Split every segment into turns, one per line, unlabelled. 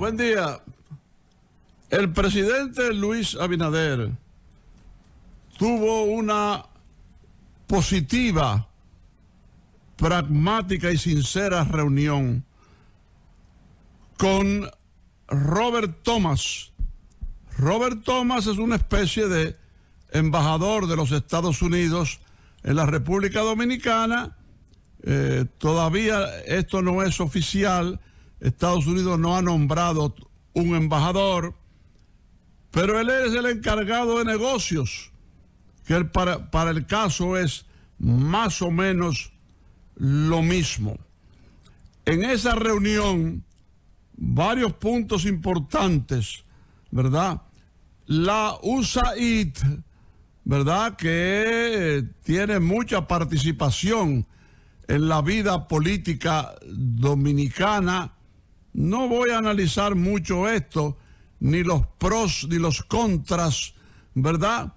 Buen día. El presidente Luis Abinader tuvo una positiva, pragmática y sincera reunión con Robert Thomas. Robert Thomas es una especie de embajador de los Estados Unidos en la República Dominicana. Eh, todavía esto no es oficial, Estados Unidos no ha nombrado un embajador, pero él es el encargado de negocios, que para, para el caso es más o menos lo mismo. En esa reunión, varios puntos importantes, ¿verdad? La USAID, ¿verdad? Que eh, tiene mucha participación en la vida política dominicana no voy a analizar mucho esto, ni los pros ni los contras, ¿verdad?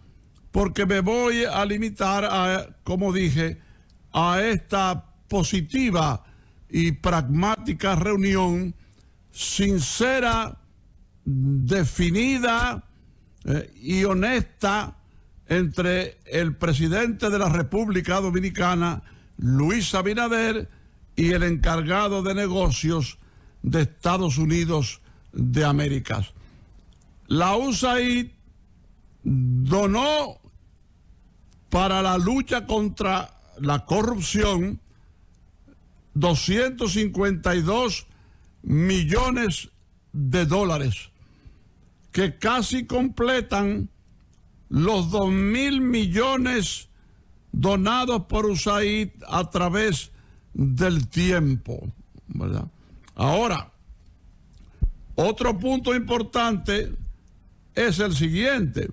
Porque me voy a limitar a, como dije, a esta positiva y pragmática reunión, sincera, definida eh, y honesta entre el presidente de la República Dominicana, Luis Abinader, y el encargado de negocios, de Estados Unidos de América. La USAID donó para la lucha contra la corrupción 252 millones de dólares, que casi completan los 2 mil millones donados por USAID a través del tiempo. ¿verdad? Ahora, otro punto importante es el siguiente.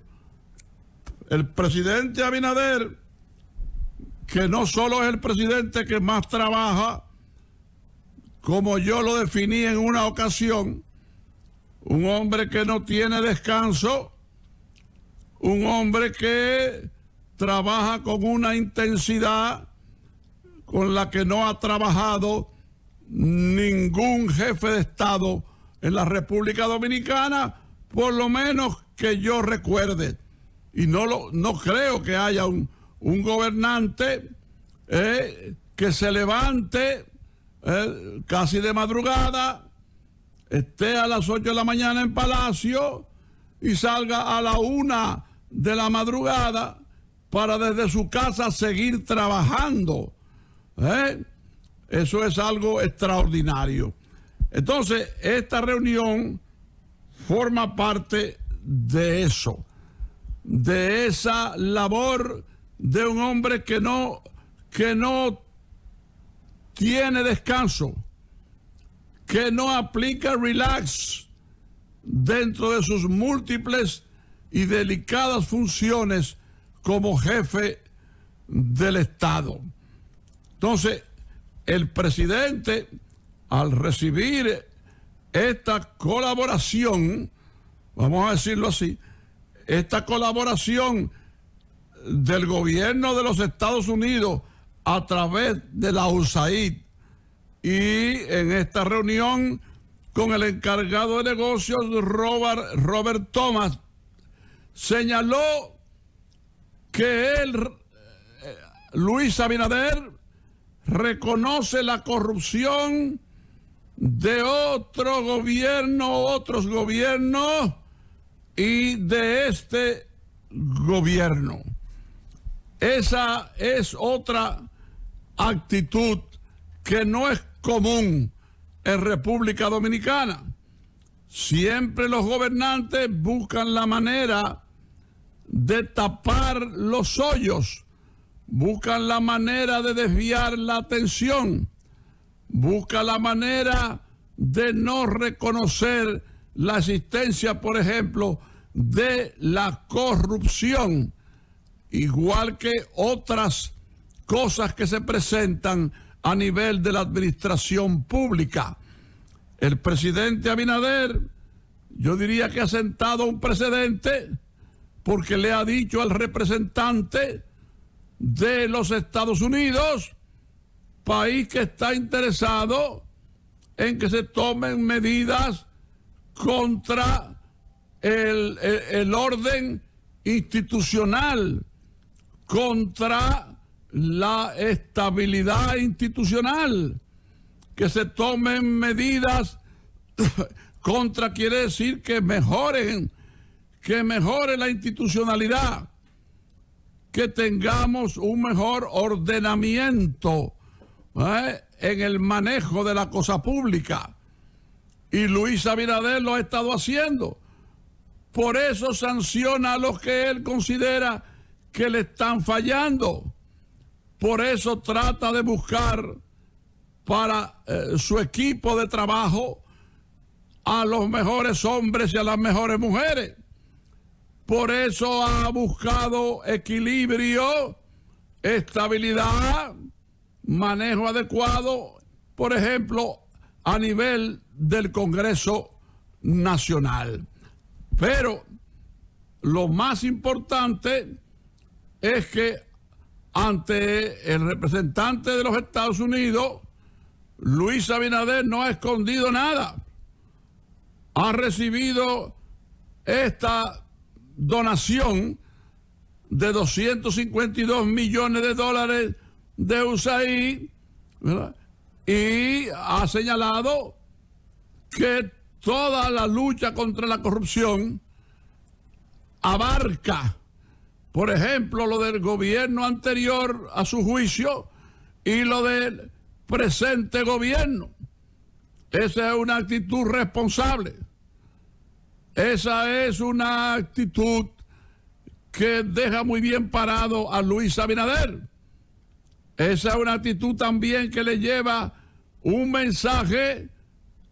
El presidente Abinader, que no solo es el presidente que más trabaja, como yo lo definí en una ocasión, un hombre que no tiene descanso, un hombre que trabaja con una intensidad con la que no ha trabajado ningún jefe de Estado en la República Dominicana, por lo menos que yo recuerde. Y no, lo, no creo que haya un, gobernante eh, que se levante eh, casi de madrugada, esté a las 8 de la mañana en Palacio y salga a la una de la madrugada para desde su casa seguir trabajando. ¿eh? Eso es algo extraordinario. Entonces, esta reunión forma parte de eso, de esa labor de un hombre que no, que no tiene descanso, que no aplica relax dentro de sus múltiples y delicadas funciones como jefe del Estado. Entonces, el presidente, al recibir esta colaboración, vamos a decirlo así, esta colaboración del gobierno de los Estados Unidos a través de la USAID y en esta reunión con el encargado de negocios Robert, Thomas, señaló que él, eh, Luis Abinader, reconoce la corrupción de otro gobierno, otros gobiernos y de este gobierno. Esa es otra actitud que no es común en República Dominicana. Siempre los gobernantes buscan la manera de tapar los hoyos buscan la manera de desviar la atención, buscan la manera de no reconocer la existencia, por ejemplo, de la corrupción, igual que otras cosas que se presentan a nivel de la administración pública. El presidente Abinader, yo diría que ha sentado un precedente porque le ha dicho al representante de los Estados Unidos, país que está interesado en que se tomen medidas contra el, orden institucional, contra la estabilidad institucional, que se tomen medidas contra quiere decir que mejoren, que mejore la institucionalidad que tengamos un mejor ordenamiento ¿eh? en el manejo de la cosa pública. Y Luis Abinader lo ha estado haciendo. Por eso sanciona a los que él considera que le están fallando. Por eso trata de buscar para eh, su equipo de trabajo a los mejores hombres y a las mejores mujeres. Por eso ha buscado equilibrio, estabilidad, manejo adecuado, por ejemplo, a nivel del Congreso Nacional. Pero lo más importante es que ante el representante de los Estados Unidos, Luis Abinader no ha escondido nada. Ha recibido esta donación de 252 millones de dólares de USAID y ha señalado que toda la lucha contra la corrupción abarca, por ejemplo, lo del gobierno anterior a su juicio y lo del presente gobierno. Esa es una actitud responsable. Esa es una actitud que deja muy bien parado a Luis Abinader. Esa es una actitud también que le lleva un mensaje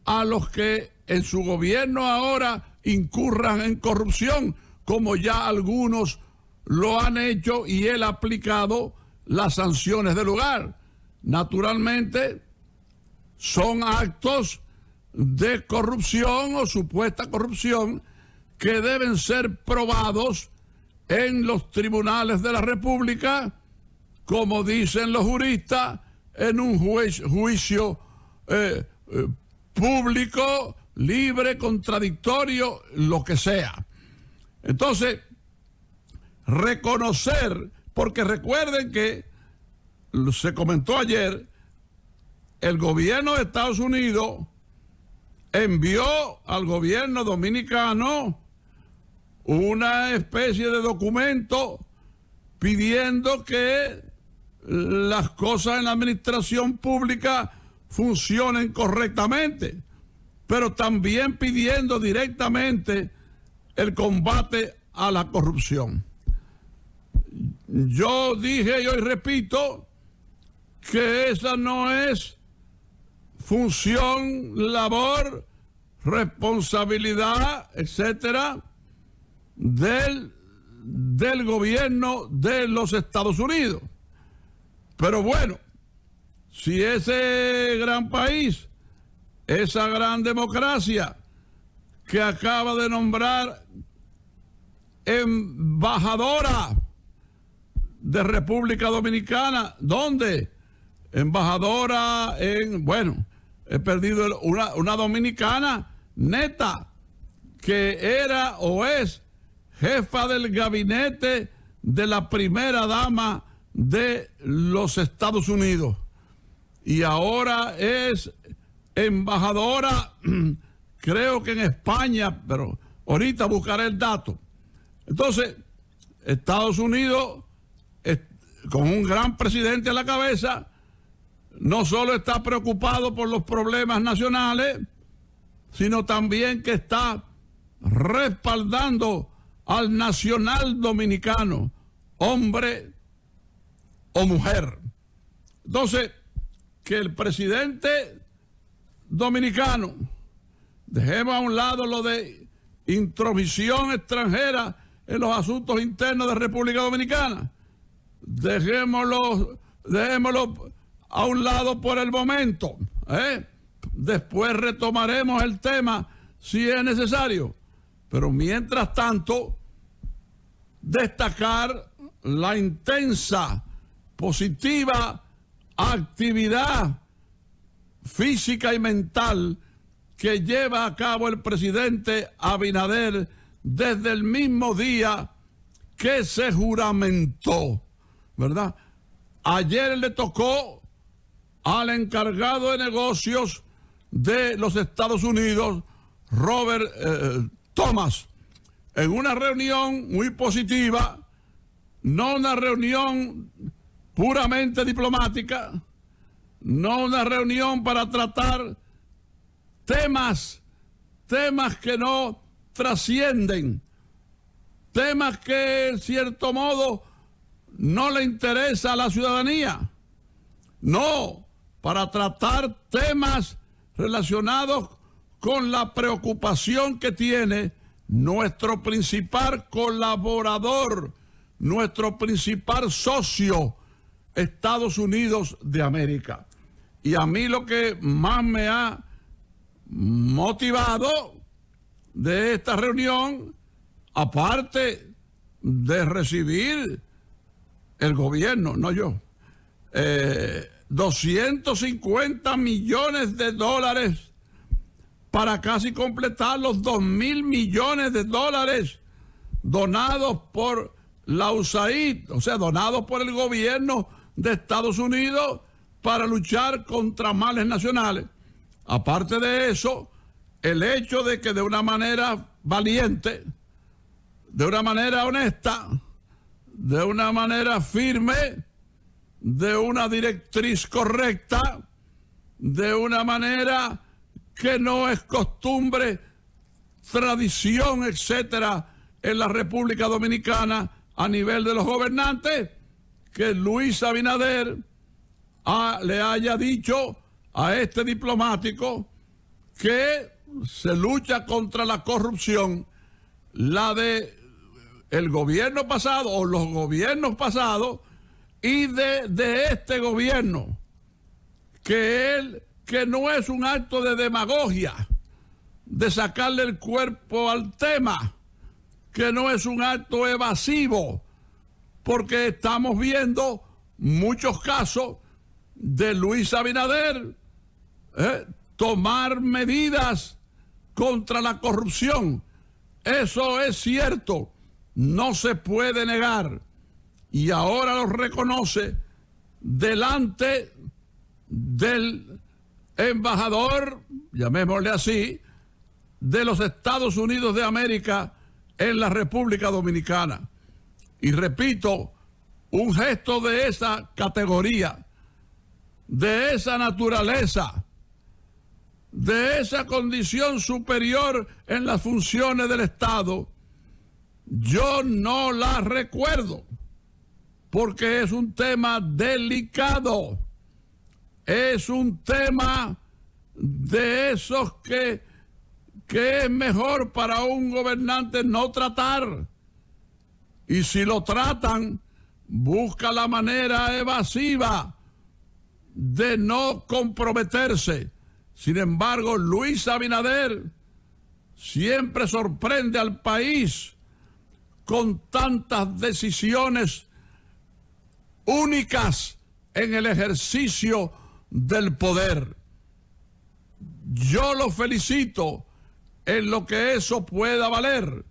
a los que en su gobierno ahora incurran en corrupción, como ya algunos lo han hecho y él ha aplicado las sanciones del lugar. Naturalmente, son actos de corrupción o supuesta corrupción que deben ser probados en los tribunales de la República, como dicen los juristas, en un juicio eh, eh, público, libre, contradictorio, lo que sea. Entonces, reconocer, porque recuerden que se comentó ayer, el gobierno de Estados Unidos envió al gobierno dominicano una especie de documento pidiendo que las cosas en la administración pública funcionen correctamente, pero también pidiendo directamente el combate a la corrupción. Yo dije y hoy repito que esa no es función, labor responsabilidad, etcétera, del, del gobierno de los Estados Unidos. Pero bueno, si ese gran país, esa gran democracia que acaba de nombrar embajadora de República Dominicana, ¿dónde? Embajadora en, bueno, he perdido una, una dominicana Neta, que era o es jefa del gabinete de la primera dama de los Estados Unidos y ahora es embajadora, creo que en España, pero ahorita buscaré el dato. Entonces, Estados Unidos, con un gran presidente a la cabeza, no solo está preocupado por los problemas nacionales, sino también que está respaldando al nacional dominicano, hombre o mujer. Entonces, que el presidente dominicano, dejemos a un lado lo de intromisión extranjera en los asuntos internos de República Dominicana, dejémoslo, dejémoslo a un lado por el momento. ¿eh? Después retomaremos el tema si es necesario. Pero mientras tanto, destacar la intensa, positiva actividad física y mental que lleva a cabo el presidente Abinader desde el mismo día que se juramentó, ¿verdad? Ayer le tocó al encargado de negocios de los Estados Unidos, Robert eh, Thomas, en una reunión muy positiva, no una reunión puramente diplomática, no una reunión para tratar temas, temas que no trascienden, temas que en cierto modo no le interesa a la ciudadanía. No, para tratar temas relacionados con la preocupación que tiene nuestro principal colaborador, nuestro principal socio, Estados Unidos de América. Y a mí lo que más me ha motivado de esta reunión, aparte de recibir el gobierno, no yo, eh, 250 millones de dólares para casi completar los 2 mil millones de dólares donados por la USAID, o sea, donados por el gobierno de Estados Unidos para luchar contra males nacionales. Aparte de eso, el hecho de que de una manera valiente, de una manera honesta, de una manera firme, de una directriz correcta, de una manera que no es costumbre, tradición, etcétera, en la República Dominicana a nivel de los gobernantes, que Luis Abinader ah, le haya dicho a este diplomático que se lucha contra la corrupción, la de el gobierno pasado o los gobiernos pasados y de, este gobierno, que él, que no es un acto de demagogia, de sacarle el cuerpo al tema, que no es un acto evasivo, porque estamos viendo muchos casos de Luis Abinader ¿eh? tomar medidas contra la corrupción. Eso es cierto, no se puede negar y ahora los reconoce delante del embajador, llamémosle así, de los Estados Unidos de América en la República Dominicana. Y repito, un gesto de esa categoría, de esa naturaleza, de esa condición superior en las funciones del Estado, yo no la recuerdo porque es un tema delicado. Es un tema de esos que, que es mejor para un gobernante no tratar. Y si lo tratan, busca la manera evasiva de no comprometerse. Sin embargo, Luis Abinader siempre sorprende al país con tantas decisiones únicas en el ejercicio del poder. Yo lo felicito en lo que eso pueda valer,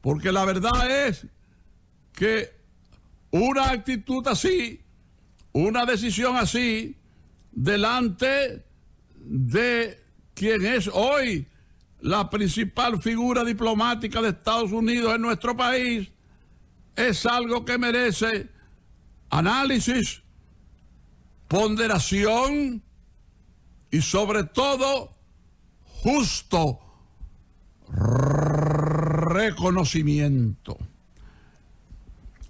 porque la verdad es que una actitud así, una decisión así, delante de quien es hoy la principal figura diplomática de Estados Unidos en nuestro país, es algo que merece análisis, ponderación y sobre todo justo reconocimiento.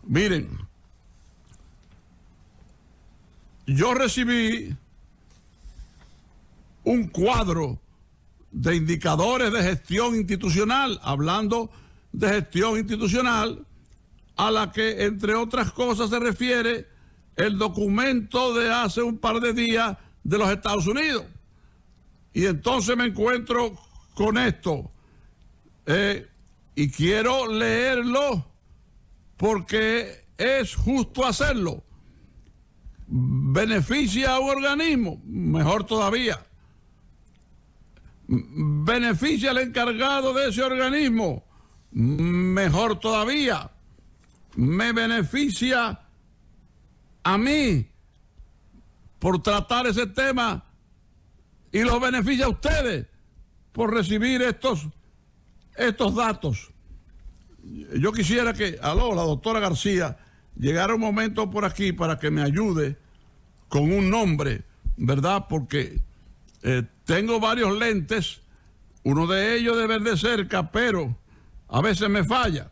Miren, yo recibí un cuadro de indicadores de gestión institucional, hablando de gestión institucional, a la que, entre otras cosas, se refiere el documento de hace un par de días de los Estados Unidos. Y entonces me encuentro con esto. Eh, y quiero leerlo porque es justo hacerlo. Beneficia a un organismo, mejor todavía. Beneficia al encargado de ese organismo, mejor todavía me beneficia a mí por tratar ese tema y los beneficia a ustedes por recibir estos, estos datos. Yo quisiera que, aló, la doctora García, llegara un momento por aquí para que me ayude con un nombre, ¿verdad? Porque eh, tengo varios lentes, uno de ellos de ver de cerca, pero a veces me falla.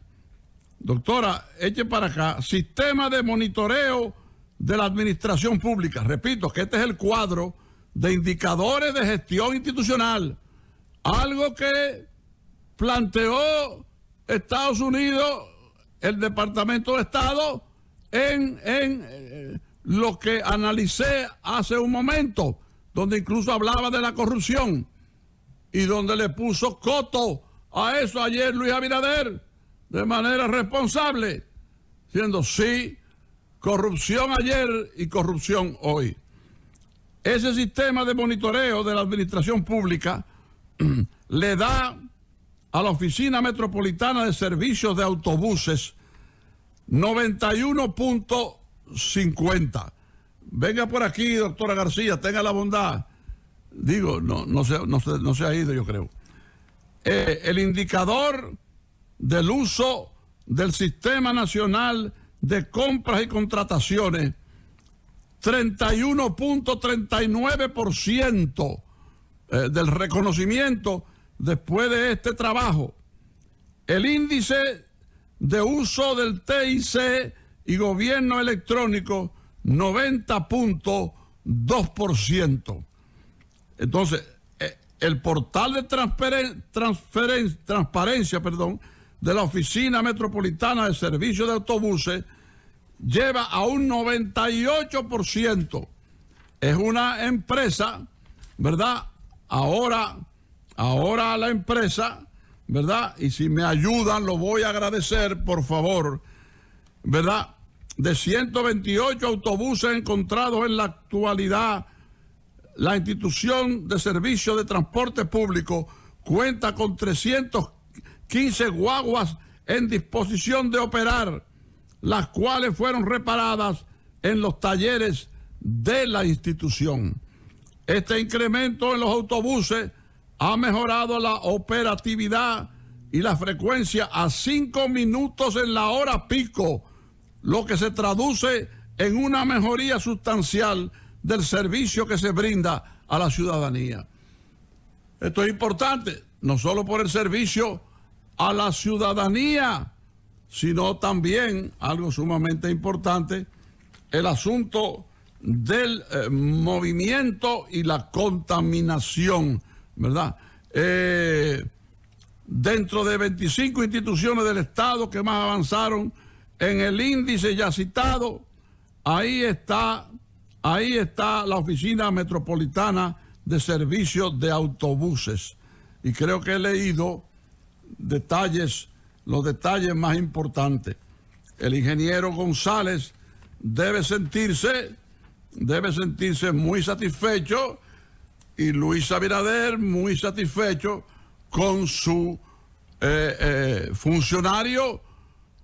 Doctora, eche para acá, sistema de monitoreo de la administración pública. Repito que este es el cuadro de indicadores de gestión institucional. Algo que planteó Estados Unidos, el Departamento de Estado, en, en eh, lo que analicé hace un momento, donde incluso hablaba de la corrupción y donde le puso coto a eso ayer Luis Abinader de manera responsable, siendo sí corrupción ayer y corrupción hoy. Ese sistema de monitoreo de la administración pública le da a la Oficina Metropolitana de Servicios de Autobuses 91.50. Venga por aquí, doctora García, tenga la bondad. Digo, no, no, se, no, se, no ha ido, yo creo. Eh, el indicador del uso del Sistema Nacional de Compras y Contrataciones, 31.39% eh, del reconocimiento después de este trabajo. El índice de uso del TIC y gobierno electrónico, 90.2%. Entonces, eh, el portal de transparencia, perdón, de la Oficina Metropolitana de Servicio de Autobuses lleva a un 98%. Es una empresa, ¿verdad? Ahora, ahora la empresa, ¿verdad? Y si me ayudan, lo voy a agradecer, por favor, ¿verdad? De 128 autobuses encontrados en la actualidad, la institución de servicio de transporte público cuenta con 300 15 guaguas en disposición de operar, las cuales fueron reparadas en los talleres de la institución. Este incremento en los autobuses ha mejorado la operatividad y la frecuencia a 5 minutos en la hora pico, lo que se traduce en una mejoría sustancial del servicio que se brinda a la ciudadanía. Esto es importante, no solo por el servicio a la ciudadanía, sino también, algo sumamente importante, el asunto del eh, movimiento y la contaminación, ¿verdad? Eh, dentro de 25 instituciones del Estado que más avanzaron en el índice ya citado, ahí está, ahí está la Oficina Metropolitana de Servicios de Autobuses. Y creo que he leído detalles, los detalles más importantes. El ingeniero González debe sentirse, debe sentirse muy satisfecho y Luis Abinader muy satisfecho con su eh, eh, funcionario,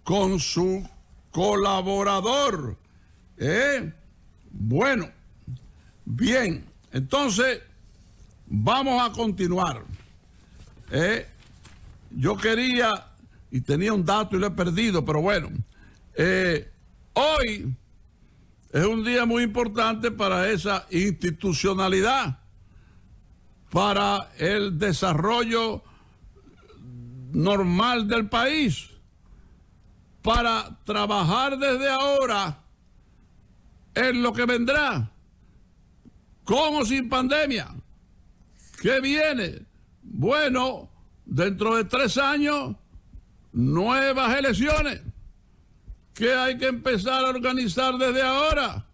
con su colaborador. ¿eh? Bueno, bien, entonces vamos a continuar yo quería y tenía un dato y lo he perdido, pero bueno, eh, hoy es un día muy importante para esa institucionalidad, para el desarrollo normal del país, para trabajar desde ahora en lo que vendrá, como sin pandemia, ...¿qué viene, bueno, dentro de tres años, nuevas elecciones que hay que empezar a organizar desde ahora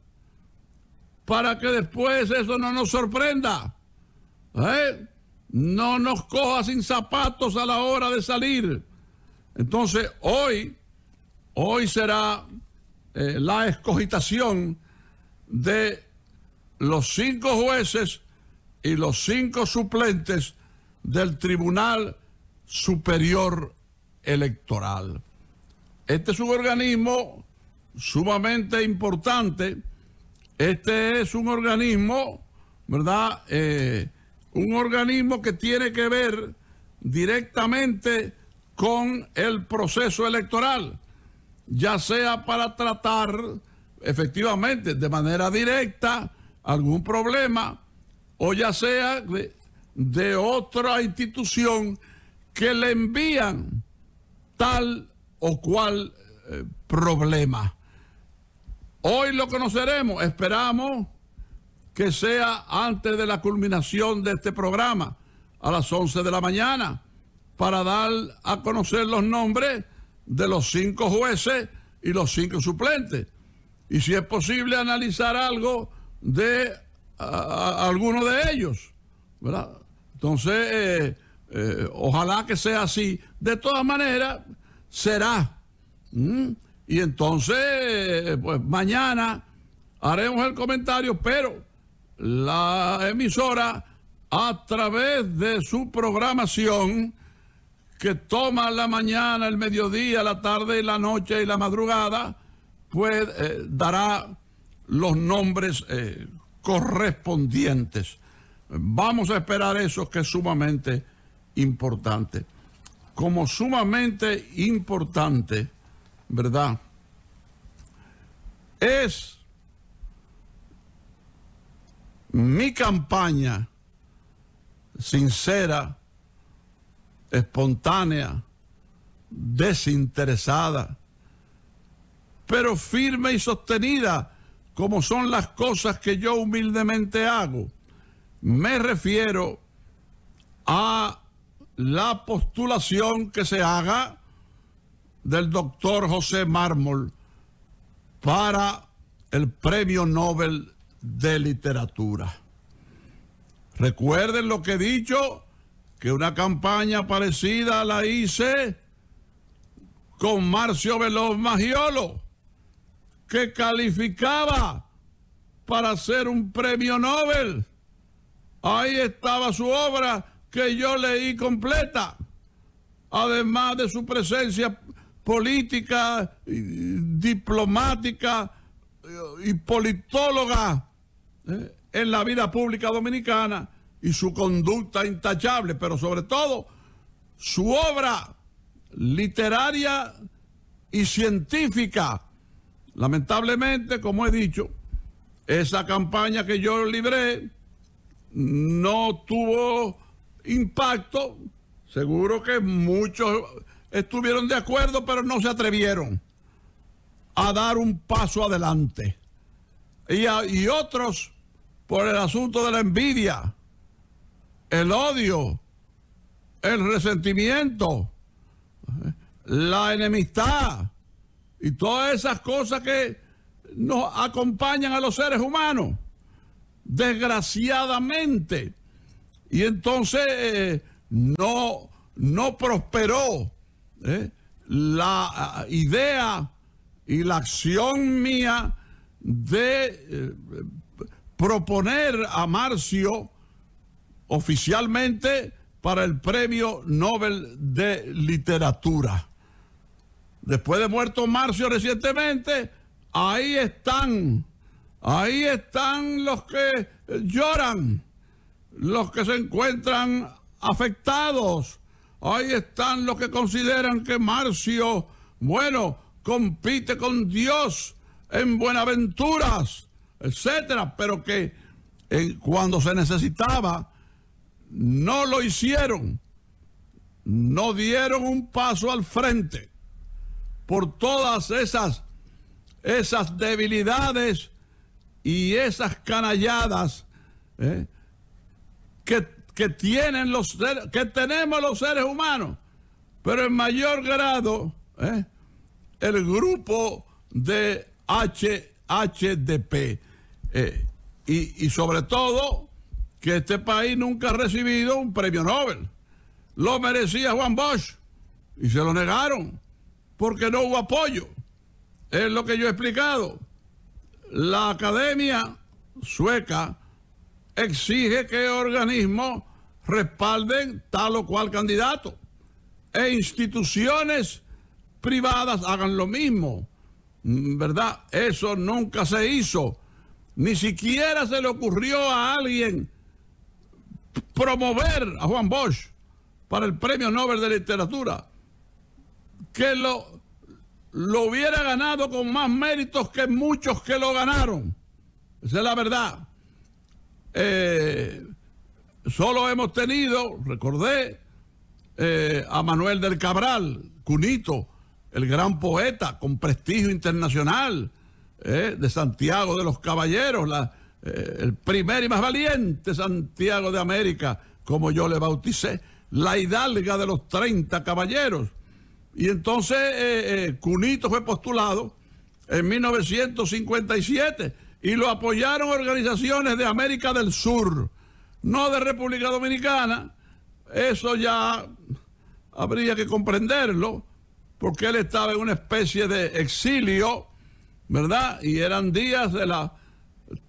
para que después eso no nos sorprenda, ¿eh? no nos coja sin zapatos a la hora de salir. Entonces, hoy, hoy será eh, la escogitación de los cinco jueces y los cinco suplentes del Tribunal Superior Electoral. Este es un organismo sumamente importante. Este es un organismo, ¿verdad? Eh, un organismo que tiene que ver directamente con el proceso electoral, ya sea para tratar efectivamente de manera directa algún problema o ya sea de otra institución que le envían tal o cual eh, problema. Hoy lo conoceremos, esperamos que sea antes de la culminación de este programa, a las 11 de la mañana, para dar a conocer los nombres de los cinco jueces y los cinco suplentes. Y si es posible analizar algo de alguno de ellos. Entonces, eh, eh, ojalá que sea así. De todas maneras, será. Mm. Y entonces, pues mañana haremos el comentario, pero la emisora, a través de su programación, que toma la mañana, el mediodía, la tarde, la noche y la madrugada, pues eh, dará los nombres eh, correspondientes. Vamos a esperar eso que es sumamente importante. Como sumamente importante, ¿verdad? Es mi campaña sincera, espontánea, desinteresada, pero firme y sostenida, como son las cosas que yo humildemente hago. Me refiero a la postulación que se haga del doctor José Mármol para el Premio Nobel de Literatura. Recuerden lo que he dicho, que una campaña parecida la hice con Marcio Veloz Magiolo, que calificaba para ser un premio Nobel. Ahí estaba su obra que yo leí completa, además de su presencia política, diplomática eh, y politóloga eh, en la vida pública dominicana y su conducta intachable, pero sobre todo su obra literaria y científica. Lamentablemente, como he dicho, esa campaña que yo libré no tuvo impacto, seguro que muchos estuvieron de acuerdo, pero no se atrevieron a dar un paso adelante. Y, otros por el asunto de la envidia, el odio, el resentimiento, la enemistad y todas esas cosas que nos acompañan a los seres humanos. Desgraciadamente, y entonces no, no prosperó ¿eh? la ah, idea y la acción mía de eh, proponer a Marcio oficialmente para el Premio Nobel de Literatura. Después de muerto Marcio recientemente, ahí están, ahí están los que lloran los que se encuentran afectados. Ahí están los que consideran que Marcio, bueno, compite con Dios en Buenaventuras, etcétera, pero que cuando se necesitaba no lo hicieron, no dieron un paso al frente por todas esas esas debilidades y esas canalladas. ¿eh? que, tienen los que tenemos los seres humanos, pero en mayor grado ¿eh? el grupo de HDP. Eh, y, y sobre todo que este país nunca ha recibido un premio Nobel. Lo merecía Juan Bosch y se lo negaron porque no hubo apoyo. Es lo que yo he explicado. La academia sueca exige que organismos respalden tal o cual candidato e instituciones privadas hagan lo mismo. Mm, ¿Verdad? Eso nunca se hizo. Ni siquiera se le ocurrió a alguien promover a Juan Bosch para el Premio Nobel de Literatura. Que lo, lo hubiera ganado con más méritos que muchos que lo ganaron. Esa es la verdad. Eh, solo hemos tenido, recordé, eh, a Manuel del Cabral, Cunito, el gran poeta con prestigio internacional eh, de Santiago de los Caballeros, el primer y más valiente Santiago de América, como yo le bauticé, la hidalga de los 30 caballeros. Y entonces Cunito fue postulado en 1957 y lo apoyaron organizaciones de América del Sur, no de República Dominicana. Eso ya habría que comprenderlo, porque él estaba en una especie de exilio, ¿verdad? Y eran días de la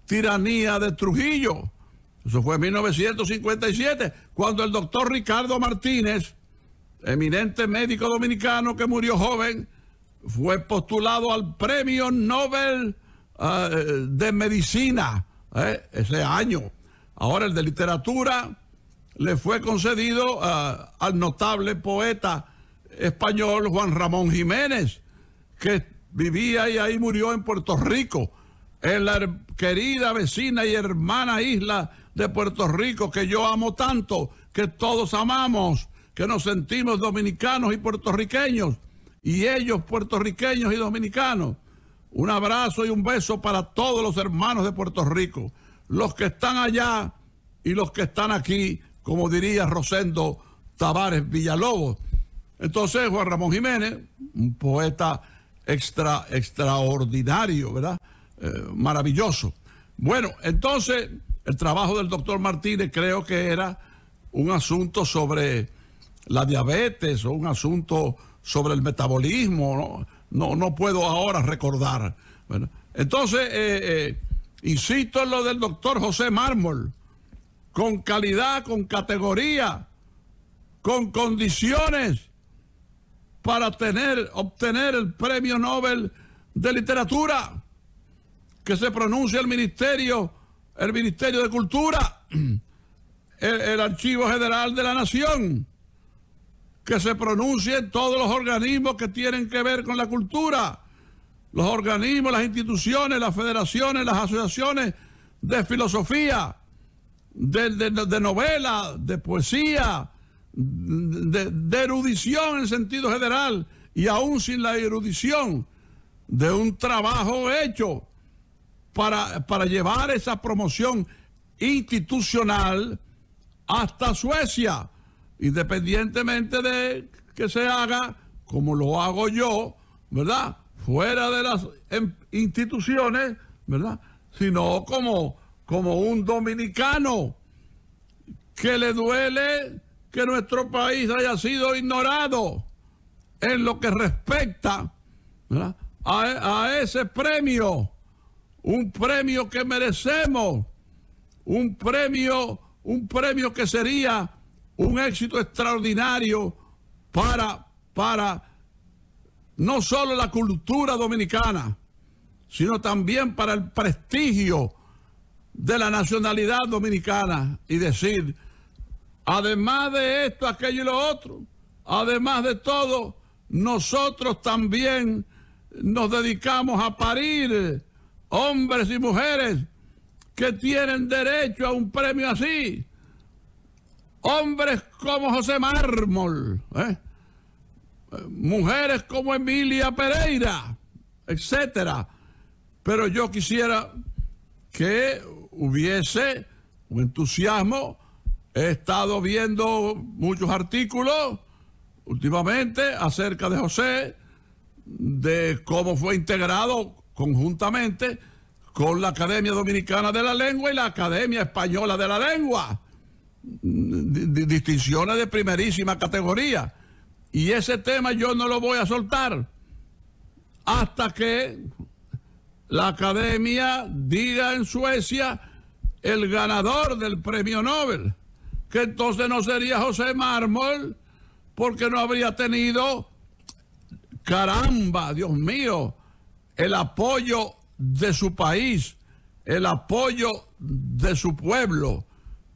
tiranía de Trujillo. Eso fue en 1957, cuando el doctor Ricardo Martínez, eminente médico dominicano que murió joven, fue postulado al Premio Nobel Ah, eh, de medicina eh, ese año. Ahora el de literatura le fue concedido ah, al notable poeta español Juan Ramón Jiménez, que vivía y ahí murió en Puerto Rico, en la querida vecina y hermana isla de Puerto Rico que yo amo tanto, que todos amamos, que nos sentimos dominicanos y puertorriqueños, y ellos puertorriqueños y dominicanos. Un abrazo y un beso para todos los hermanos de Puerto Rico, los que están allá y los que están aquí, como diría Rosendo Tavares Villalobos. Entonces, Juan Ramón Jiménez, un poeta extraordinario, ¿verdad? Eh, maravilloso. Bueno, entonces, el trabajo del doctor Martínez creo que era un asunto sobre la diabetes o un asunto sobre el metabolismo, ¿no? no, no puedo ahora recordar. Bueno, entonces, eh, eh, insisto en lo del doctor José Mármol, con calidad, con categoría, con condiciones para tener, obtener el premio Nobel de Literatura, que se pronuncia el Ministerio, el Ministerio de Cultura, el Archivo General de la Nación que se pronuncien todos los organismos que tienen que ver con la cultura, los organismos, las instituciones, las federaciones, las asociaciones de filosofía, de, novela, de poesía, de, erudición en sentido general y aún sin la erudición de un trabajo hecho para, para, llevar esa promoción institucional hasta Suecia, independientemente de que se haga como lo hago yo, ¿verdad? Fuera de las em, instituciones, ¿verdad? Sino como, como un dominicano que le duele que nuestro país haya sido ignorado en lo que respecta A, a ese premio, un premio que merecemos, un premio, un premio que sería un éxito extraordinario para, para no solo la cultura dominicana, sino también para el prestigio de la nacionalidad dominicana y decir, además de esto, aquello y lo otro, además de todo, nosotros también nos dedicamos a parir hombres y mujeres que tienen derecho a un premio así Hombres como José Mármol, ¿eh? mujeres como Emilia Pereira, etcétera. Pero yo quisiera que hubiese un entusiasmo. He estado viendo muchos artículos últimamente acerca de José, de cómo fue integrado conjuntamente con la Academia Dominicana de la Lengua y la Academia Española de la Lengua distinciones de primerísima categoría. Y ese tema yo no lo voy a soltar hasta que la academia diga en Suecia el ganador del premio Nobel, que entonces no sería José Mármol, porque no habría tenido, caramba, Dios mío, el apoyo de su país, el apoyo de su pueblo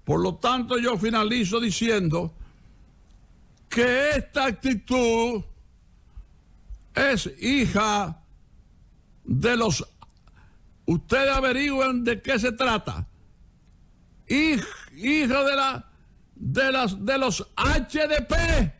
por lo tanto, yo finalizo diciendo que esta actitud es hija de los... Ustedes averigüen de qué se trata. Hija de, la, de, las, de los HDP.